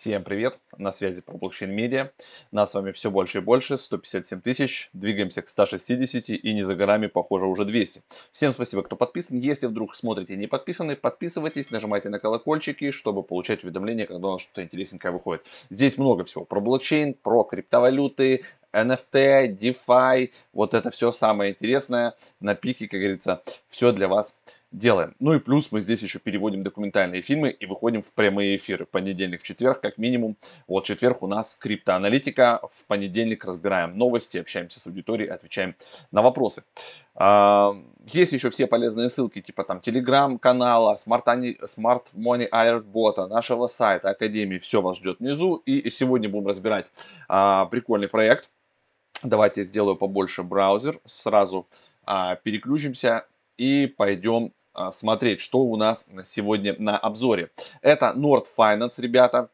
Всем привет, на связи про блокчейн медиа. Нас с вами все больше и больше, 157 тысяч, двигаемся к 160 и не за горами, похоже, уже 200. Всем спасибо, кто подписан. Если вдруг смотрите не подписаны, подписывайтесь, нажимайте на колокольчики, чтобы получать уведомления, когда у нас что-то интересненькое выходит. Здесь много всего про блокчейн, про криптовалюты, NFT, DeFi, вот это все самое интересное на пике, как говорится, все для вас делаем. Ну и плюс мы здесь еще переводим документальные фильмы и выходим в прямые эфиры. Понедельник в четверг, как минимум. Вот четверг у нас криптоаналитика. В понедельник разбираем новости, общаемся с аудиторией, отвечаем на вопросы. А, есть еще все полезные ссылки, типа там телеграм-канала, Smart Money Airbot, нашего сайта, академии. Все вас ждет внизу. И сегодня будем разбирать а, прикольный проект. Давайте я сделаю побольше браузер. Сразу а, переключимся и пойдем а, смотреть, что у нас сегодня на обзоре. Это Nord Finance, ребята,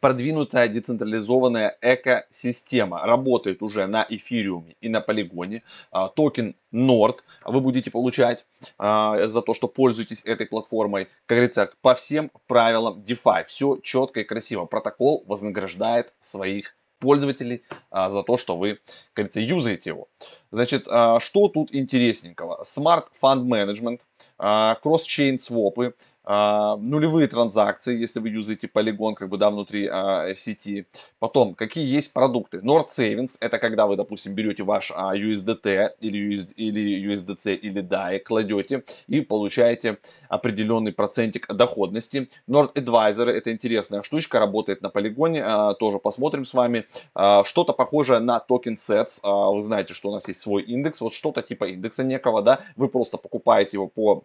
продвинутая децентрализованная экосистема. Работает уже на эфириуме и на полигоне. А, токен Nord вы будете получать а, за то, что пользуетесь этой платформой, как говорится, по всем правилам DeFi. Все четко и красиво. Протокол вознаграждает своих пользователей а, за то, что вы, как говорится, юзаете его. Значит, а, что тут интересненького? Smart Fund Management, а, Cross-Chain Swap, а, нулевые транзакции, если вы юзаете полигон, как бы, да, внутри а, сети. Потом, какие есть продукты. Nord Savings, это когда вы, допустим, берете ваш а, USDT или, US, или USDC или DAI, кладете и получаете определенный процентик доходности. Nord Advisor, это интересная штучка, работает на полигоне, а, тоже посмотрим с вами. А, что-то похожее на токен Sets, а, вы знаете, что у нас есть свой индекс, вот что-то типа индекса некого, да, вы просто покупаете его по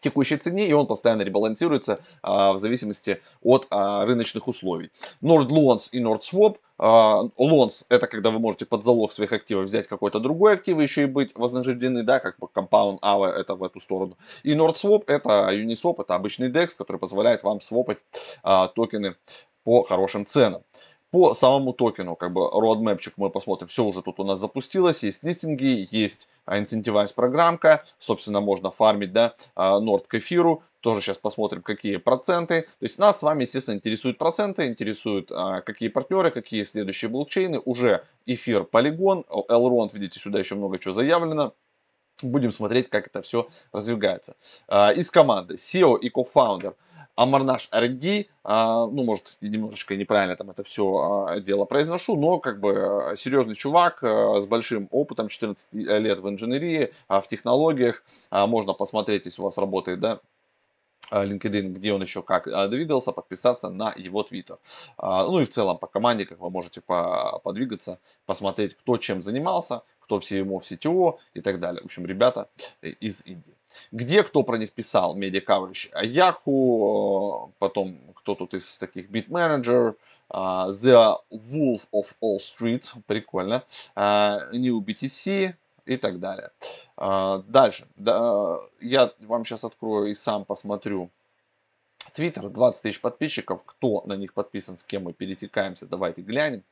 текущей цене, и он постоянно ребалансируется а, в зависимости от а, рыночных условий. Nord Loans и Nord Swap. Лонс а, – это когда вы можете под залог своих активов взять какой-то другой актив еще и быть вознаграждены, да, как бы Compound AVE – это в эту сторону. И NordSwap – это Uniswap, это обычный DEX, который позволяет вам свопать а, токены по хорошим ценам. По самому токену, как бы, roadmapчик мы посмотрим, все уже тут у нас запустилось, есть листинги, есть Incentivize а, программка, собственно, можно фармить, да, норд а, к эфиру, тоже сейчас посмотрим, какие проценты. То есть нас с вами, естественно, интересуют проценты, интересуют, а, какие партнеры, какие следующие блокчейны. Уже эфир полигон Elrond, видите, сюда еще много чего заявлено. Будем смотреть, как это все развивается. А, из команды SEO и кофаундер – Амарнаш РД, а, ну, может, немножечко неправильно там это все а, дело произношу, но как бы э, серьезный чувак э, с большим опытом, 14 э, лет в инженерии, а, в технологиях, можно посмотреть, если у вас работает, да, LinkedIn, где он еще как двигался, подписаться на его твиттер. Ну и в целом по команде, как вы можете подвигаться, посмотреть, кто чем занимался, кто все ему в CTO и так далее. В общем, ребята из Индии. Где кто про них писал, медиа coverage? Yahoo, э, потом кто тут из таких, BitManager, э, The Wolf of All Streets, прикольно, э, New BTC и так далее. Дальше, я вам сейчас открою и сам посмотрю Твиттер, 20 тысяч подписчиков, кто на них подписан, с кем мы пересекаемся, давайте глянем.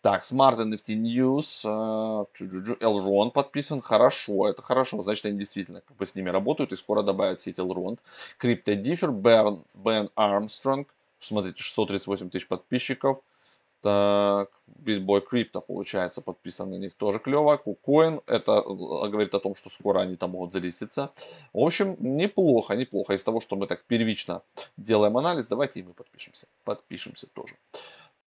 Так, Smart NFT News, э, Elrond подписан, хорошо, это хорошо, значит, они действительно как бы с ними работают и скоро добавят сеть Elrond. Crypto Differ, Bern, Ben Armstrong, смотрите, 638 тысяч подписчиков. Так, Bitboy Crypto, получается, подписан на них тоже клево. Кукоин это э, говорит о том, что скоро они там могут залиститься. В общем, неплохо, неплохо. Из того, что мы так первично делаем анализ, давайте и мы подпишемся. Подпишемся тоже.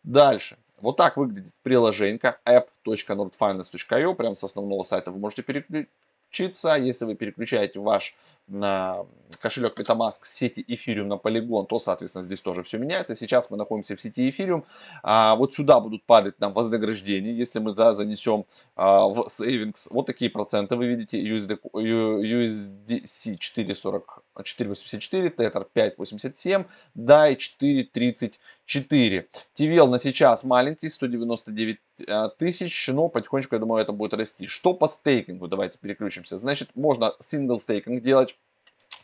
Дальше. Вот так выглядит приложенька app.nordfinance.io, прямо с основного сайта вы можете переключиться. Если вы переключаете ваш на кошелек Metamask с сети Ethereum на полигон, то, соответственно, здесь тоже все меняется. Сейчас мы находимся в сети Ethereum. А, вот сюда будут падать нам вознаграждения, если мы да, занесем а, в Savings вот такие проценты. Вы видите USD, USDC 4,84, Tether 5,87, DAI 4,34. TVL на сейчас маленький, 199 а, тысяч, но потихонечку, я думаю, это будет расти. Что по стейкингу? Давайте переключимся. Значит, можно сингл стейкинг делать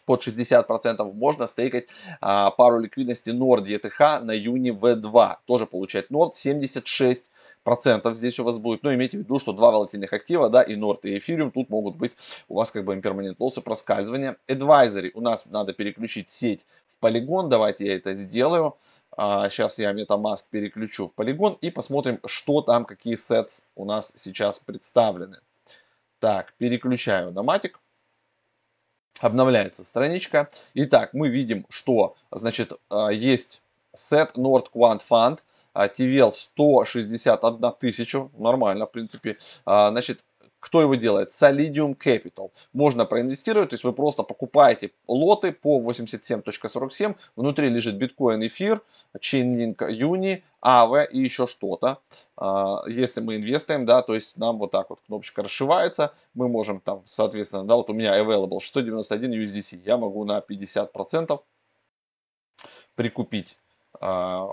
под 60% можно стейкать а, пару ликвидности Nord ETH на июне V2. Тоже получать Nord 76 процентов здесь у вас будет, но имейте в виду, что два волатильных актива, да, и Nord, и Ethereum, тут могут быть у вас как бы impermanent лоссы, проскальзывания. Advisory, у нас надо переключить сеть в полигон, давайте я это сделаю. А, сейчас я MetaMask переключу в полигон и посмотрим, что там, какие сетс у нас сейчас представлены. Так, переключаю на матик обновляется страничка. Итак, мы видим, что значит а, есть set nordquant Fund, TVL 161 тысячу, нормально, в принципе. А, значит, кто его делает? Solidium Capital. Можно проинвестировать, то есть вы просто покупаете лоты по 87.47, внутри лежит биткоин, эфир, Chainlink, Uni, АВ и еще что-то. А, если мы инвестуем, да, то есть нам вот так вот кнопочка расшивается, мы можем там, соответственно, да, вот у меня available 691 USDC, я могу на 50% прикупить. А,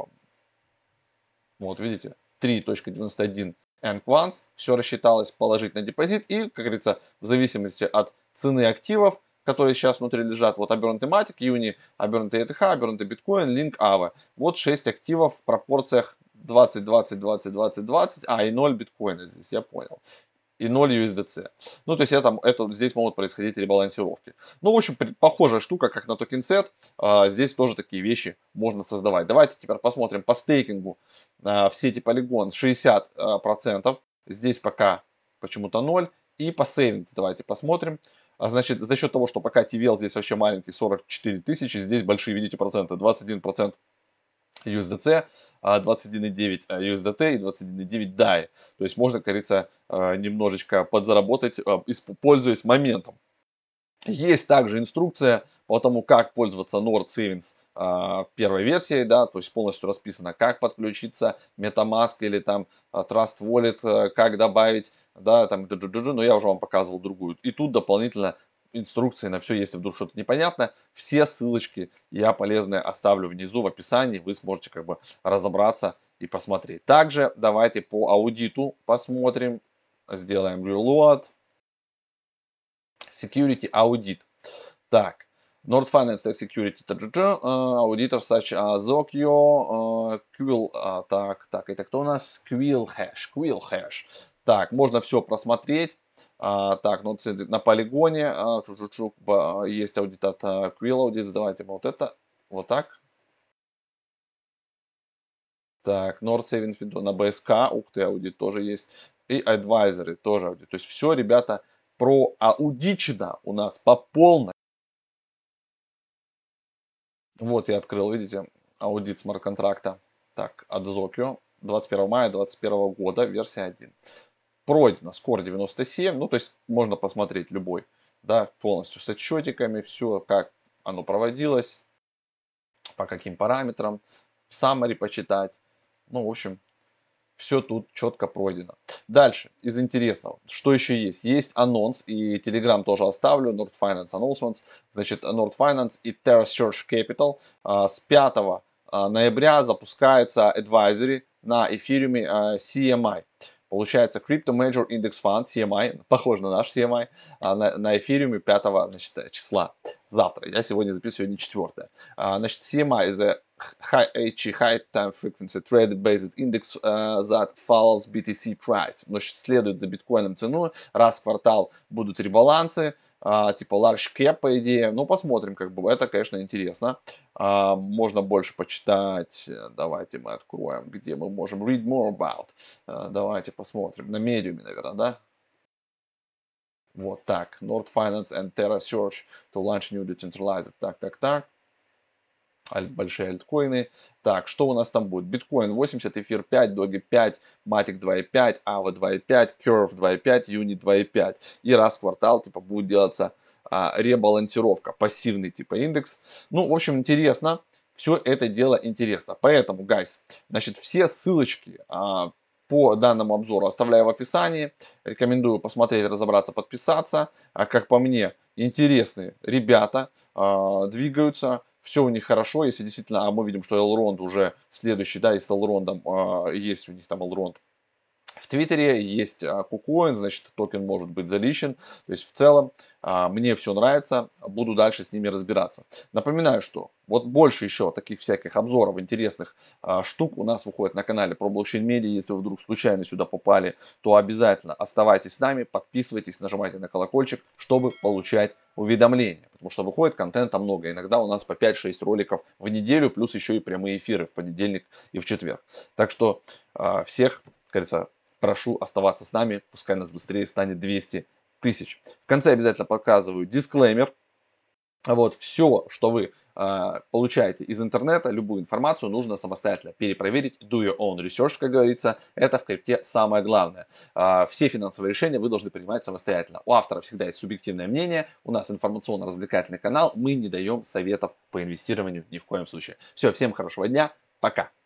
вот видите, 3.91 and once, все рассчиталось, положить на депозит и, как говорится, в зависимости от цены активов, которые сейчас внутри лежат, вот обернутый матик, юни, обернутый ETH, обернутый биткоин, линк AVA. Вот 6 активов в пропорциях 20, 20, 20, 20, 20, а и 0 биткоина здесь, я понял и 0 USDC. Ну, то есть это, это, здесь могут происходить ребалансировки. Ну, в общем, похожая штука, как на токен сет. А, здесь тоже такие вещи можно создавать. Давайте теперь посмотрим по стейкингу а, в сети Polygon 60%. А, процентов. Здесь пока почему-то 0. И по сейвинге давайте посмотрим. А значит, за счет того, что пока TVL здесь вообще маленький, 44 тысячи, здесь большие, видите, проценты, 21% USDC, 21.9 USDT и 21.9 DAI. А, то есть можно, как говорится, а, немножечко подзаработать, а, пользуясь моментом. Есть также инструкция по тому, как пользоваться Nord Savings первой версии, да, то есть полностью расписано, как подключиться, MetaMask или там Trust Wallet, э, как добавить, да, там, но я уже вам показывал другую. И тут дополнительно инструкции на все, если вдруг что-то непонятно. Все ссылочки я полезные оставлю внизу в описании, вы сможете как бы разобраться и посмотреть. Также давайте по аудиту посмотрим, сделаем reload, security аудит. Так, north Finance Tech Security, TGG, э, аудитор such as Zokio, Quill, так, так, это кто у нас? Quill Hash, Quill Hash. Так, можно все просмотреть, а, так, ну на полигоне а, чу -чу -чу, есть аудит от а, давайте мы вот это, вот так. Так, North Saving Fido на BSK, ух ты, аудит тоже есть. И адвайзеры тоже аудит. То есть все, ребята, про аудичено у нас по полной. Вот я открыл, видите, аудит смарт-контракта. Так, от Zokio, 21 мая 2021 года, версия 1 пройдено, скор 97, ну, то есть можно посмотреть любой, да, полностью с отчетиками, все, как оно проводилось, по каким параметрам, summary почитать, ну, в общем, все тут четко пройдено. Дальше, из интересного, что еще есть? Есть анонс, и Telegram тоже оставлю, North Finance Announcements, значит, North Finance и Terra Search Capital а, с 5 а, ноября запускается advisory на эфириуме а, CMI. Получается, Crypto Major Index Fund, CMI, похож на наш CMI, а, на, на эфириуме 5 значит, числа, завтра. Я сегодня записываю, сегодня 4. А, значит, CMI – the HE, э, High Time Frequency Trade Based Index that follows BTC Price. Ну, значит, следует за биткоином цену. Раз в квартал будут ребалансы, э, типа Large Cap, по идее. Ну, посмотрим, как бы. Это, конечно, интересно. Э, можно больше почитать. Давайте мы откроем, где мы можем. Read more about. Давайте посмотрим. На медиуме, наверное, да? Вот так. North Finance and Terra Search to launch new decentralized. Так, так, так аль, большие альткоины. Так, что у нас там будет? Биткоин 80, эфир 5, доги 5, матик 2.5, ава 2.5, curve 2.5, юни 2.5. И раз в квартал типа будет делаться а, ребалансировка, пассивный типа индекс. Ну, в общем, интересно. Все это дело интересно. Поэтому, гайс, значит, все ссылочки а, по данному обзору оставляю в описании. Рекомендую посмотреть, разобраться, подписаться. А как по мне, интересные ребята а, двигаются все у них хорошо, если действительно, а мы видим, что Элронд уже следующий, да, и с Элрондом э, есть у них там Элронд в Твиттере есть KuCoin, а, значит, токен может быть заличен. То есть в целом а, мне все нравится, буду дальше с ними разбираться. Напоминаю, что вот больше еще таких всяких обзоров, интересных а, штук у нас выходит на канале про блокчейн медиа. Если вы вдруг случайно сюда попали, то обязательно оставайтесь с нами, подписывайтесь, нажимайте на колокольчик, чтобы получать уведомления. Потому что выходит контента много. Иногда у нас по 5-6 роликов в неделю, плюс еще и прямые эфиры в понедельник и в четверг. Так что всех, как прошу оставаться с нами, пускай нас быстрее станет 200 тысяч. В конце обязательно показываю дисклеймер. Вот, все, что вы э, получаете из интернета, любую информацию нужно самостоятельно перепроверить. Do your own research, как говорится, это в крипте самое главное. Э, все финансовые решения вы должны принимать самостоятельно. У автора всегда есть субъективное мнение, у нас информационно-развлекательный канал, мы не даем советов по инвестированию ни в коем случае. Все, всем хорошего дня, пока!